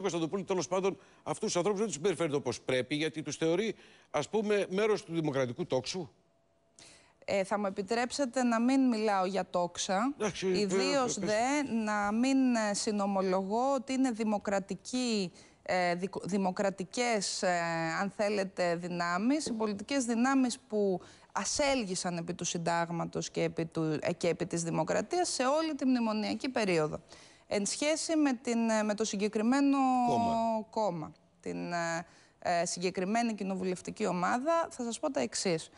Κωνσταντοπούλου τέλος πάντων αυτούς τους ανθρώπους δεν τους το όπω πρέπει, γιατί τους θεωρεί, ας πούμε, μέρος του δημοκρατικού τόξου. Ε, θα μου επιτρέψετε να μην μιλάω για τόξα, ιδίω δε να μην συνομολογώ ότι είναι δημοκρατική δημοκρατικές, αν θέλετε, δυνάμεις, οι πολιτικές δυνάμεις που ασέλγησαν επί του συντάγματος και επί, του, και επί της δημοκρατίας σε όλη τη μνημονιακή περίοδο εν σχέση με, την, ε, με το συγκεκριμένο κόμμα, την ε, ε, συγκεκριμένη κοινοβουλευτική ομάδα, θα σας πω τα εξής.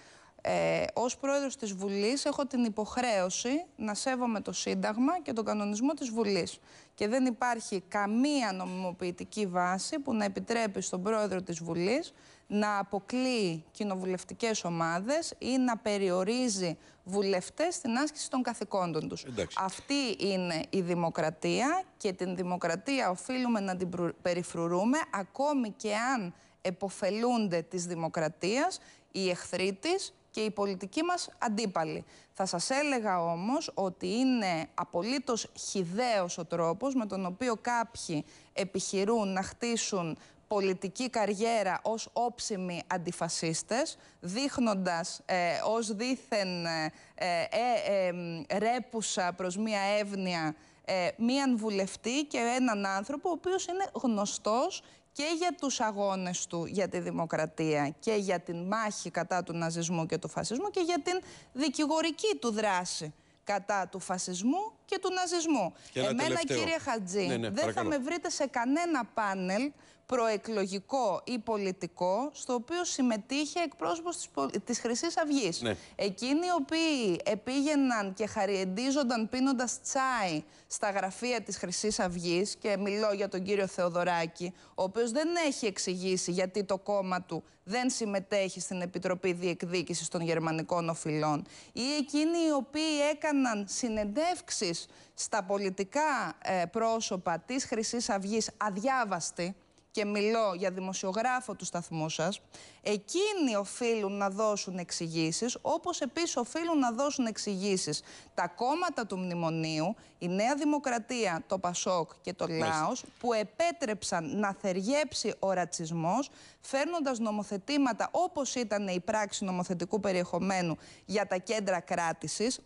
Ε, Ως πρόεδρος της Βουλής, έχω την υποχρέωση να σέβομαι το Σύνταγμα και τον κανονισμό της Βουλής. Και δεν υπάρχει καμία νομιμοποιητική βάση που να επιτρέπει στον πρόεδρο της Βουλής να αποκλείει κοινοβουλευτικές ομάδες ή να περιορίζει βουλευτές στην άσκηση των καθηκόντων τους. Αυτή είναι η δημοκρατία και την δημοκρατία οφείλουμε να την περιφρουρούμε ακόμη και αν εποφελούνται της δημοκρατίας οι εχθροί της και οι πολιτικοί μας αντίπαλοι. Θα σας έλεγα όμως ότι είναι απολύτως χιδαίος ο τρόπος με τον οποίο κάποιοι επιχειρούν να χτίσουν πολιτική καριέρα ως όψιμοι αντιφασίστες, δείχνοντας ε, ως δήθεν ε, ε, ε, ε ρέπουσα προς μία εύνοια ε, μίαν βουλευτή και έναν άνθρωπο ο οποίος είναι γνωστός και για τους αγώνες του για τη δημοκρατία και για την μάχη κατά του ναζισμού και του φασισμού και για την δικηγορική του δράση κατά του φασισμού και του ναζισμού. Και Εμένα, τελευταίο. κύριε Χατζή, ναι, ναι, δεν θα με βρείτε σε κανένα πάνελ προεκλογικό ή πολιτικό, στο οποίο συμμετείχε εκπρόσωπος της, της Χρυσής Αυγής. Ναι. Εκείνοι οι οποίοι επήγαιναν και χαριεντίζονταν πίνοντας τσάι στα γραφεία της Χρυσής αυγής και μιλώ για τον κύριο Θεοδωράκη, ο οποίος δεν έχει εξηγήσει γιατί το κόμμα του δεν συμμετέχει στην Επιτροπή Διεκδίκησης των Γερμανικών Οφειλών ή εκείνοι οι οποίοι έκαναν συνεντεύξεις στα πολιτικά ε, πρόσωπα της χρυσής αυγής αδιάβαστη και μιλώ για δημοσιογράφο του σταθμού σας, εκείνοι οφείλουν να δώσουν εξηγήσεις, όπως επίσης οφείλουν να δώσουν εξηγήσεις τα κόμματα του Μνημονίου, η Νέα Δημοκρατία, το ΠΑΣΟΚ και το ΛΑΟΣ, που επέτρεψαν να θεριέψει ο ρατσισμός, φέρνοντας νομοθετήματα όπως ήταν η πράξη νομοθετικού περιεχομένου για τα κέντρα κράτησης,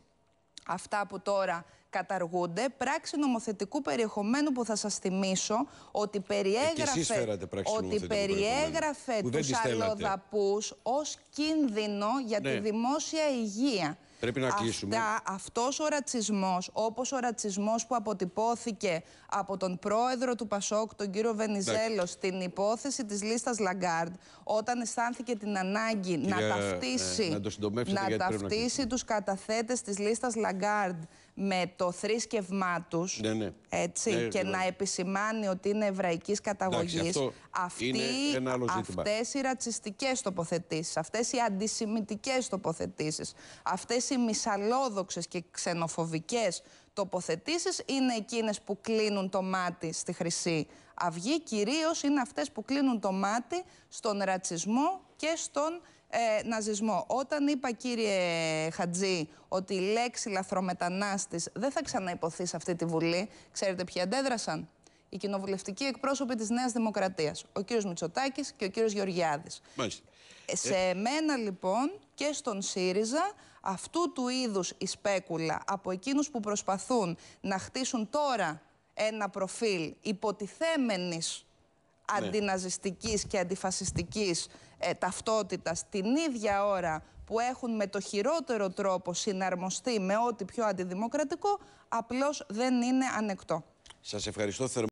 αυτά που τώρα καταργούνται. Πράξη νομοθετικού περιεχομένου που θα σας θυμίσω ότι ε, περιέγραφε, ότι περιέγραφε του αλλοδαπούς ως κίνδυνο για τη ναι. δημόσια υγεία. Πρέπει να κλείσουμε. Αυτός ο ρατσισμός, όπως ο ρατσισμός που αποτυπώθηκε από τον πρόεδρο του Πασόκ, τον κύριο Βενιζέλο, στην υπόθεση της λίστας Λαγκάρντ, όταν αισθάνθηκε την ανάγκη να ταυτίσει, ναι, να το να τους καταθέτες της λίστας Λαγκάρντ με το θρήσκευμά τους ναι, ναι. Έτσι, ναι, και να επισημάνει ότι είναι εβραϊκής καταγωγή. Αυτές οι ρατσιστικές τοποθετήσεις, αυτές οι αντισημιτικές τοποθετήσεις, αυτές οι μυσαλόδοξε και ξενοφοβικές τοποθετήσεις είναι εκείνες που κλείνουν το μάτι στη Χρυσή Αυγή. Κυρίως είναι αυτές που κλείνουν το μάτι στον ρατσισμό και στον ε, ναζισμό. Όταν είπα κύριε Χατζή ότι η λέξη λαθρομετανάστης δεν θα ξαναϋποθεί σε αυτή τη Βουλή, ξέρετε ποιοι αντέδρασαν. Οι κοινοβουλευτικοί εκπρόσωποι της Νέας Δημοκρατίας, ο κύριος Μητσοτάκης και ο κύριος Γεωργιάδης. Μάλιστα. Ε, σε ε. μένα λοιπόν και στον ΣΥΡΙΖΑ αυτού του είδους η σπέκουλα από εκείνους που προσπαθούν να χτίσουν τώρα ένα προφίλ υποτιθέμενης ναι. αντιναζιστικής και αντιφασιστικής ε, ταυτότητας την ίδια ώρα που έχουν με το χειρότερο τρόπο συναρμοστεί με ό,τι πιο αντιδημοκρατικό απλώς δεν είναι ανεκτό. Σας ευχαριστώ θερμά.